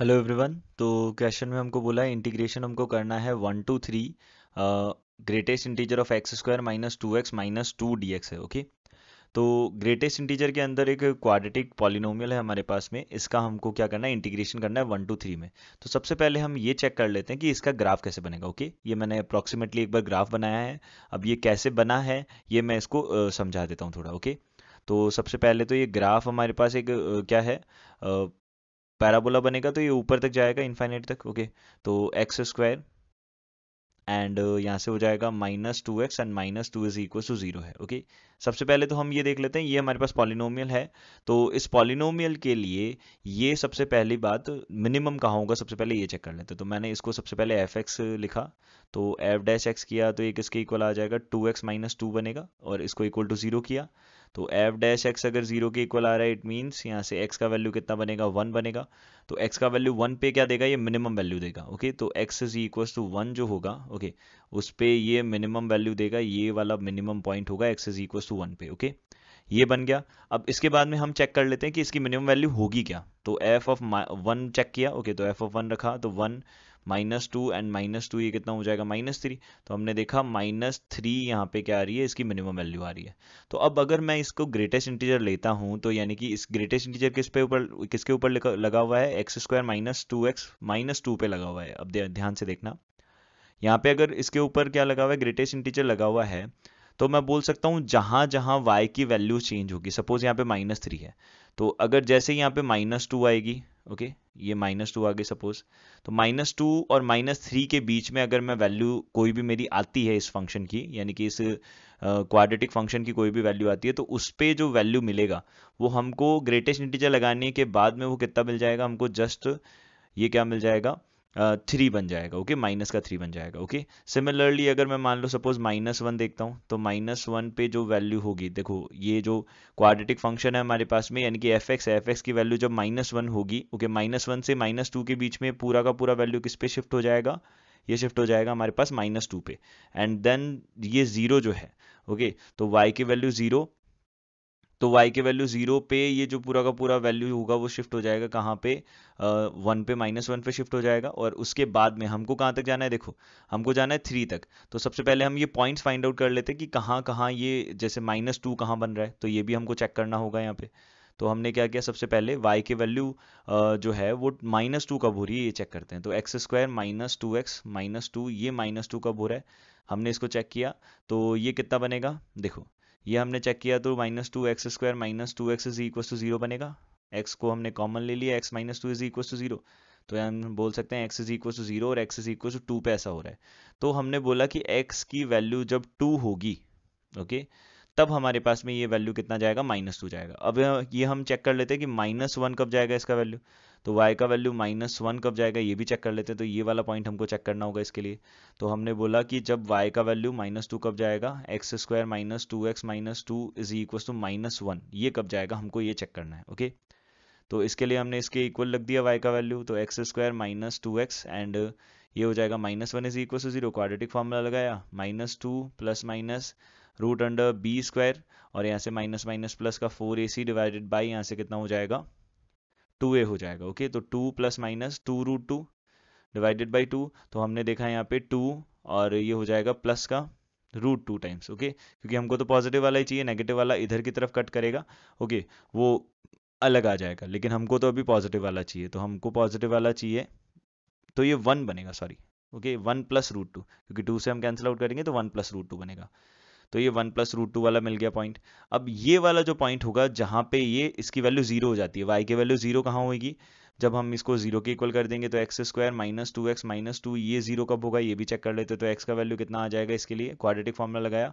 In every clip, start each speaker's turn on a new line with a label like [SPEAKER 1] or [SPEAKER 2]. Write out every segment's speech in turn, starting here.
[SPEAKER 1] hello everyone तो question में हमको बोला है इंटीग्रेशन हमको करना है one two three greatest integer of x square minus two x minus two d x है ओके तो ग्रेटेस्ट इंटीजर के अंदर एक क्वाड्रेटिक पॉलिनोमियल है हमारे पास में इसका हमको क्या करना है इंटीग्रेशन करना है वन टू थ्री में तो सबसे पहले हम ये चेक कर लेते हैं कि इसका ग्राफ कैसे बनेगा ओके ये मैंने अप्रॉक्सीमेटली एक बार ग्राफ बनाया है अब ये कैसे बना है ये मैं इसको uh, समझा देता हूँ थोड़ा ओके तो सबसे पहले तो ये ग्राफ हमारे पास एक uh, क्या है uh, पैराबोला बनेगा तो ये ऊपर तक जाएगा इन्फाइनेट तक ओके तो एक्स स्क्वायर एंड यहाँ से हो जाएगा minus two x and minus two is equal to zero है ओके सबसे पहले तो हम ये देख लेते हैं ये हमारे पास पॉलिनोमियल है तो इस पॉलिनोमियल के लिए ये सबसे पहली बात मिनिमम कहाँ होगा सबसे पहले ये चेक कर लेते हैं तो मैंने इसको सबसे पहले एफ एक्स लिखा तो एफ डैश एक्स किया तो एक इसके इक्वल आ जाएगा टू एक्स माइनस टू बनेगा और इसको इक्वल टू जीरो किया तो एफ डैश एक्स अगर जीरो के इक्वल आ रहा है इट मीन्स यहाँ से एक्स का वैल्यू कितना बनेगा वन बनेगा तो एक्स का वैल्यू वन पे क्या देगा ये मिनिमम वैल्यू देगा ओके तो x is equals to one जो होगा ओके उस पर ये मिनिमम वैल्यू देगा ये वाला मिनिमम पॉइंट होगा x is equals to one पे ओके ये बन गया अब इसके बाद में हम चेक कर लेते हैं कि इसकी मिनिमम वैल्यू होगी क्या तो एफ ऑफ वन चेक किया ओके तो एफ ऑफ वन रखा तो one minus two and minus two ये कितना हो जाएगा माइनस थ्री तो हमने देखा माइनस थ्री यहाँ पे क्या आ रही है इसकी मिनिमम वैल्यू आ रही है तो अब अगर मैं इसको ग्रेटेस्ट इंटीजर लेता हूँ तो यानी कि इस ग्रेटेस्ट इंटीजर किस पे ऊपर किसके ऊपर लगा हुआ है x square minus two x minus two पे लगा हुआ है अब ध्यान से देखना यहाँ पे अगर इसके ऊपर क्या लगा हुआ है ग्रेटेस्ट इंटीजर लगा हुआ है तो मैं बोल सकता हूँ जहाँ जहाँ y की वैल्यू चेंज होगी सपोज यहाँ पे माइनस थ्री है तो अगर जैसे यहाँ पे माइनस टू आएगी ओके ये माइनस टू आ गई सपोज तो माइनस टू और माइनस थ्री के बीच में अगर मैं वैल्यू कोई भी मेरी आती है इस फंक्शन की यानी कि इस क्वाड्रेटिक uh, फंक्शन की कोई भी वैल्यू आती है तो उस पर जो वैल्यू मिलेगा वो हमको ग्रेटेस्ट इंटीजर लगाने के बाद में वो कितना मिल जाएगा हमको जस्ट ये क्या मिल जाएगा थ्री बन जाएगा ओके माइनस का थ्री बन जाएगा ओके सिमिलरली अगर मैं मान लो सपोज माइनस वन देखता हूँ तो माइनस वन पे जो वैल्यू होगी देखो ये जो क्वाड्रेटिक फंक्शन है हमारे पास में यानी कि एफ एक्स एफ एक्स की वैल्यू जब माइनस वन होगी ओके माइनस वन से माइनस टू के बीच में पूरा का पूरा वैल्यू किस पे शिफ्ट हो जाएगा ये शिफ्ट हो जाएगा हमारे पास माइनस टू पे एंड देन ये जीरो जो है ओके okay, तो y की वैल्यू जीरो तो y के वैल्यू जीरो पे ये जो पूरा का पूरा वैल्यू होगा वो शिफ्ट हो जाएगा कहाँ पे वन पे माइनस वन पे शिफ्ट हो जाएगा और उसके बाद में हमको कहाँ तक जाना है देखो हमको जाना है थ्री तक तो सबसे पहले हम ये पॉइंट्स फाइंड आउट कर लेते हैं कि कहाँ कहाँ ये जैसे माइनस टू कहाँ बन रहा है तो ये भी हमको चेक करना होगा यहाँ पे तो हमने क्या किया सबसे पहले y के वैल्यू जो है वो माइनस टू कब हो रही है ये चेक करते हैं तो x square minus two x minus two ये माइनस टू कब हो रहा है हमने इसको चेक किया तो ये कितना बनेगा देखो ये हमने चेक किया तो minus two x square minus two x is equal to zero बनेगा एक्स को हमने कॉमन ले लिया x minus two is equal to zero तो हम बोल सकते हैं x is equal to zero और x is equal to two पे ऐसा हो रहा है तो हमने बोला कि एक्स की वैल्यू जब टू होगी ओके तब हमारे पास में ये वैल्यू कितना जाएगा माइनस टू जाएगा अब ये हम चेक कर लेते हैं कि माइनस वन कब जाएगा इसका वैल्यू तो वाई का वैल्यू माइनस वन कब जाएगा ये भी चेक कर लेते हैं तो ये वाला पॉइंट हमको चेक करना होगा इसके लिए तो हमने बोला कि जब वाई का वैल्यू माइनस टू कब जाएगा x square minus two x minus two is equal to minus one ये कब जाएगा हमको ये चेक करना है ओके तो इसके लिए हमने इसके इक्वल लग दिया वाई का वैल्यू तो x square minus two x and ये हो जाएगा minus one is equal to zero quadratic formula लगाया minus two plus minus root under b square और यहाँ से माइनस माइनस प्लस का four a c divided by यहाँ से कितना हो जाएगा टू ए हो जाएगा ओके तो two plus minus two root two divided by two तो हमने देखा यहाँ पे टू और ये हो जाएगा प्लस का रूट टू टाइम्स ओके क्योंकि हमको तो पॉजिटिव वाला ही चाहिए नेगेटिव वाला इधर की तरफ कट करेगा ओके वो अलग आ जाएगा लेकिन हमको तो अभी पॉजिटिव वाला चाहिए तो हमको पॉजिटिव वाला चाहिए तो ये वन बनेगा sorry okay one plus root two क्योंकि टू से हम कैंसिल आउट करेंगे तो वन प्लस रूट टू बनेगा तो ये वन प्लस रूट टू वाला मिल गया पॉइंट अब ये वाला जो पॉइंट होगा जहां पे ये इसकी वैल्यू जीरो हो जाती है वाई की वैल्यू जीरो कहाँ होगी जब हम इसको जीरो के इक्वल कर देंगे तो x square minus two x minus two ये जीरो कब होगा ये भी चेक कर लेते तो एक्स का वैल्यू कितना आ जाएगा इसके लिए क्वाड्रेटिक फॉर्मूला लगाया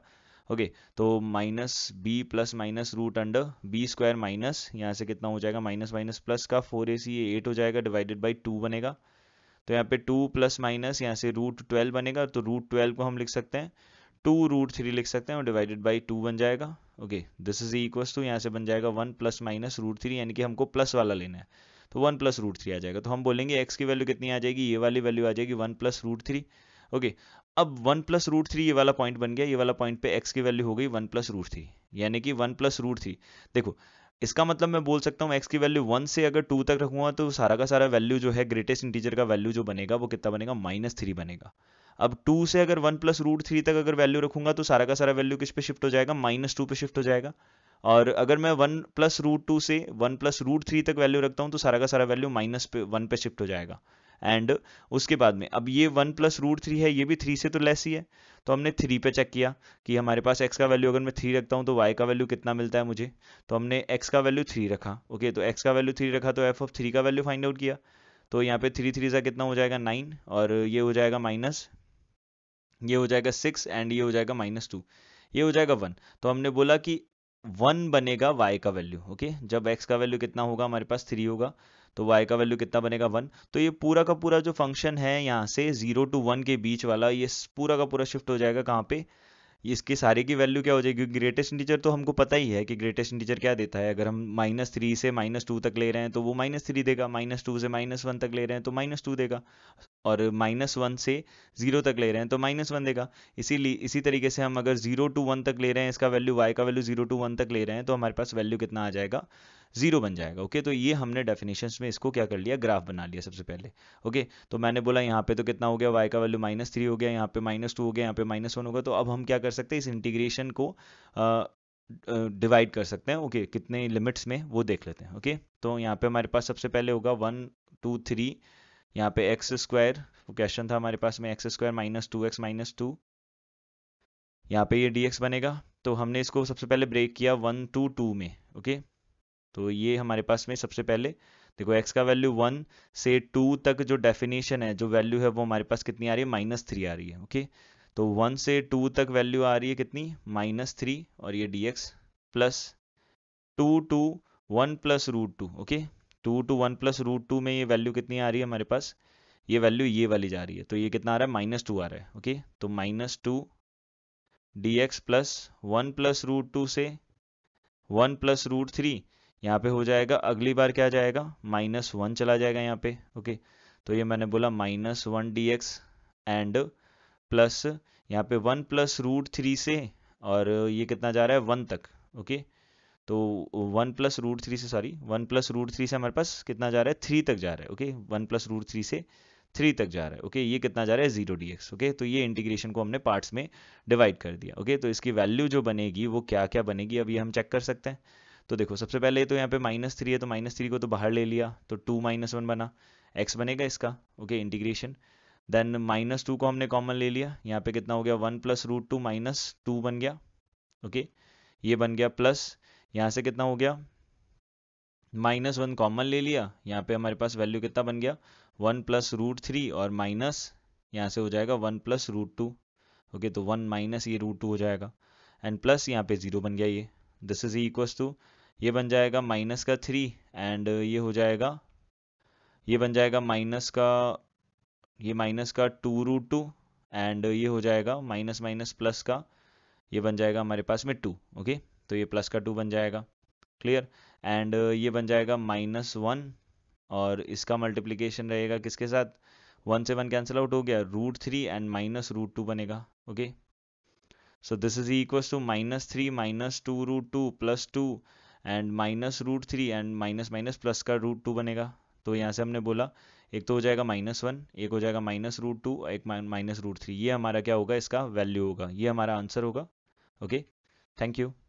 [SPEAKER 1] ओके okay, तो minus b plus minus root under b square minus यहाँ से कितना हो जाएगा माइनस माइनस प्लस का फोर ए सी ये एट हो जाएगा डिवाइडेड बाई टू बनेगा तो यहाँ पे टू प्लस माइनस यहाँ से रूट ट्वेल्व बनेगा तो रूट ट्वेल्व को हम लिख सकते हैं टू रूट थ्री लिख सकते हैं और डिवाइडेड बाई टू बन जाएगा okay this is equal to यहाँ से बन जाएगा one plus minus root three यानी कि हमको प्लस वाला लेना है तो वन प्लस रूट थ्री आ जाएगा तो हम बोलेंगे एक्स की वैल्यू कितनी आ जाएगी ये वाली वैल्यू आ जाएगी one plus root three okay अब वन प्लस रूट थ्री ये वाला पॉइंट बन गया ये वाला पॉइंट पे एक्स की वैल्यू हो गई वन प्लस रूट थ्री यानी कि वन प्लस रूट थ्री देखो इसका मतलब मैं बोल सकता हूँ एक्स की वैल्यू वन से अगर टू तक रखूंगा तो सारा का सारा वैल्यू जो है ग्रेटेस्ट इंटीजर का वैल्यू जो बनेगा वो कितना बनेगा माइनस थ्री बनेगा अब टू से अगर वन प्लस रूट थ्री तक अगर वैल्यू रखूंगा तो सारा का सारा वैल्यू किस पे शिफ्ट हो जाएगा माइनस टू पे शिफ्ट हो जाएगा और अगर मैं वन प्लस रूट टू से वन प्लस रूट थ्री तक वैल्यू रखता हूँ तो सारा का सारा वैल्यू माइनस पे वन पे शिफ्ट हो जाएगा एंड उसके बाद में अब ये वन प्लस रूट थ्री है ये भी थ्री से तो लेस ही है तो हमने थ्री पे चेक किया कि हमारे पास एक्स का वैल्यू अगर मैं थ्री रखता हूँ तो वाई का वैल्यू कितना मिलता है मुझे तो हमने एक्स का वैल्यू थ्री रखा ओके तो एक्स का वैल्यू थ्री रखा तो एफ ऑफ थ्री का वैल्यू फाइंड आउट किया तो यहाँ पे थ्री थ्री सा कितना हो जाएगा नाइन और ये हो जाएगा माइनस ये हो जाएगा सिक्स एंड ये हो जाएगा माइनस टू ये हो जाएगा वन तो हमने बोला कि वन बनेगा y का वैल्यू ओके जब x का वैल्यू कितना होगा हमारे पास थ्री होगा तो y का वैल्यू कितना बनेगा वन तो ये पूरा का पूरा जो फंक्शन है यहाँ से जीरो टू वन के बीच वाला ये पूरा का पूरा शिफ्ट हो जाएगा कहाँ पे इसके सारे की वैल्यू क्या हो जाएगी क्योंकि ग्रेटेस्ट इंटीजर तो हमको पता ही है कि ग्रेटेस्ट इंटीजर क्या देता है अगर हम माइनस थ्री से माइनस टू तक ले रहे हैं तो वो माइनस थ्री देगा माइनस टू से माइनस वन तक ले रहे हैं तो माइनस टू देगा और माइनस वन से जीरो तक ले रहे हैं तो माइनस वन देगा इसीलिए इसी तरीके से हम अगर जीरो टू वन तक ले रहे हैं इसका वैल्यू वाई का वैल्यू जीरो टू वन तक ले रहे हैं तो हमारे पास वैल्यू कितना आ जाएगा जीरो बन जाएगा ओके तो ये हमने डेफिनेशन में इसको क्या कर लिया ग्राफ बना लिया सबसे पहले ओके तो मैंने बोला यहाँ पे तो कितना हो गया वाई का वैल्यू माइनस थ्री हो गया यहाँ पे माइनस टू हो गया यहाँ पे माइनस वन होगा तो अब हम क्या कर सकते हैं इस इंटीग्रेशन को डिवाइड कर सकते हैं ओके कितने लिमिट्स में वो देख लेते हैं ओके तो यहाँ पे हमारे पास सबसे पहले होगा वन टू थ्री यहाँ पे एक्स स्क्वायर क्वेश्चन था हमारे पास में x square minus two x minus two यहाँ पे ये dx बनेगा तो हमने इसको सबसे पहले ब्रेक किया वन टू टू में ओके तो ये हमारे पास में सबसे पहले देखो x का वैल्यू वन से टू तक जो डेफिनेशन है जो वैल्यू है वो हमारे पास कितनी आ रही है माइनस थ्री आ रही है ओके तो वन से टू तक वैल्यू आ रही है कितनी माइनस थ्री और ये dx x plus two to one plus root two okay two to one plus root two में ये वैल्यू कितनी आ रही है हमारे पास ये वैल्यू ये वाली जा रही है तो ये कितना आ रहा है माइनस टू आ रहा है ओके तो minus two d x plus one plus root two से वन प्लस रूट थ्री यहाँ पे हो जाएगा अगली बार क्या जाएगा माइनस वन चला जाएगा यहाँ पे ओके तो ये मैंने बोला minus one d x and plus यहाँ पे वन प्लस रूट थ्री से और ये कितना जा रहा है वन तक ओके तो वन प्लस रूट थ्री से sorry one plus root three से हमारे पास कितना जा रहा है थ्री तक जा रहा है okay one plus root three से थ्री तक जा रहा है ओके ये कितना जा रहा है जीरो डी एक्स ओके तो ये इंटीग्रेशन को हमने पार्ट्स में डिवाइड कर दिया ओके तो इसकी वैल्यू जो बनेगी वो क्या क्या बनेगी अभी हम चेक कर सकते हैं तो देखो सबसे पहले तो यहाँ पे माइनस थ्री है तो माइनस थ्री को तो बाहर ले लिया तो टू माइनस वन बना एक्स बनेगा इसका okay integration then minus two को हमने कॉमन ले लिया यहाँ पे कितना हो गया one plus root two minus two बन गया ओके ये बन गया प्लस यहाँ से कितना हो गया माइनस वन कॉमन ले लिया यहाँ पे हमारे पास वैल्यू कितना बन गया वन प्लस रूट थ्री और माइनस यहाँ से हो जाएगा one plus root two okay तो वन माइनस ये रूट टू हो जाएगा एंड प्लस यहाँ पे जीरो बन गया ये दिस इज इक्वस टू ये बन जाएगा माइनस का थ्री एंड ये हो जाएगा ये बन जाएगा माइनस का ये माइनस का टू रूट टू एंड ये हो जाएगा माइनस माइनस प्लस का ये बन जाएगा हमारे पास में टू ओके तो ये प्लस का टू बन जाएगा क्लियर एंड ये बन जाएगा माइनस वन और इसका मल्टीप्लीकेशन रहेगा किसके साथ वन से वन कैंसिल आउट हो गया root three and minus root two बनेगा okay so this is equal to minus three minus two root two plus two and minus root three and minus minus plus का root two बनेगा तो यहाँ से हमने बोला एक तो हो जाएगा माइनस वन एक हो जाएगा माइनस रूट टू एक माइनस रूट थ्री ये हमारा क्या होगा इसका वैल्यू होगा ये हमारा आंसर होगा ओके थैंक यू